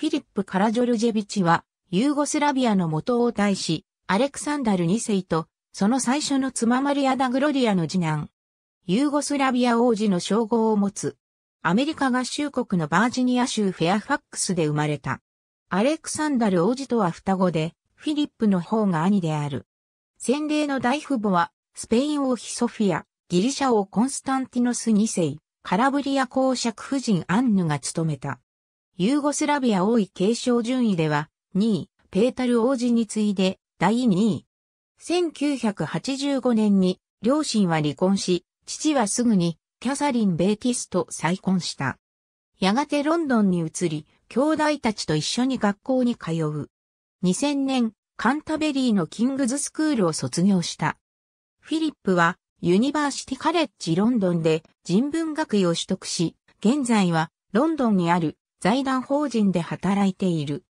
フィリップ・カラジョルジェビチは、ユーゴスラビアの元王大使、アレクサンダル2世と、その最初の妻マリア・ダ・グロリアの次男。ユーゴスラビア王子の称号を持つ。アメリカ合衆国のバージニア州フェアファックスで生まれた。アレクサンダル王子とは双子で、フィリップの方が兄である。先例の大父母は、スペイン王妃ソフィア、ギリシャ王コンスタンティノス2世、カラブリア公爵夫人アンヌが務めた。ユーゴスラビア王位継承順位では、2位、ペータル王子に次いで、第2位。1985年に、両親は離婚し、父はすぐに、キャサリン・ベーティスと再婚した。やがてロンドンに移り、兄弟たちと一緒に学校に通う。2000年、カンタベリーのキングズスクールを卒業した。フィリップは、ユニバーシティカレッジロンドンで人文学位を取得し、現在はロンドンにある財団法人で働いている。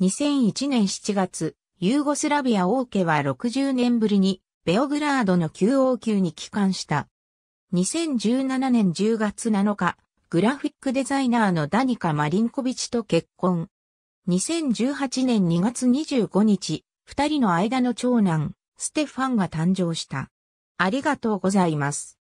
2001年7月、ユーゴスラビア王家は60年ぶりにベオグラードの旧王宮に帰還した。2017年10月7日、グラフィックデザイナーのダニカ・マリンコビチと結婚。2018年2月25日、二人の間の長男、ステファンが誕生した。ありがとうございます。